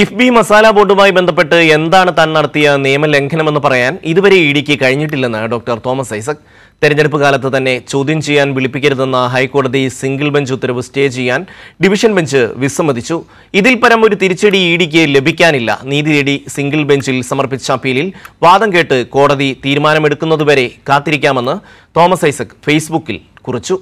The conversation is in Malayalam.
കിഫ്ബി മസാല ബോർഡുമായി ബന്ധപ്പെട്ട് എന്താണ് താൻ നടത്തിയ നിയമലംഘനമെന്ന് പറയാൻ ഇതുവരെ ഇഡിക്ക് കഴിഞ്ഞിട്ടില്ലെന്ന് ഡോക്ടർ തോമസ് ഐസക് തെരഞ്ഞെടുപ്പ് കാലത്ത് തന്നെ ചോദ്യം ചെയ്യാൻ വിളിപ്പിക്കരുതെന്ന ഹൈക്കോടതി സിംഗിൾ ബെഞ്ച് ഉത്തരവ് സ്റ്റേ ചെയ്യാൻ ഡിവിഷൻ ബെഞ്ച് വിസമ്മതിച്ചു ഇതിൽ പരം ഒരു തിരിച്ചടി ഇഡിക്ക് ലഭിക്കാനില്ല നീതി തേടി സിംഗിൾ ബെഞ്ചിൽ സമർപ്പിച്ച അപ്പീലിൽ വാദം കേട്ട് കോടതി തീരുമാനമെടുക്കുന്നതുവരെ കാത്തിരിക്കാമെന്ന് തോമസ് ഐസക് ഫേസ്ബുക്കിൽ കുറിച്ചു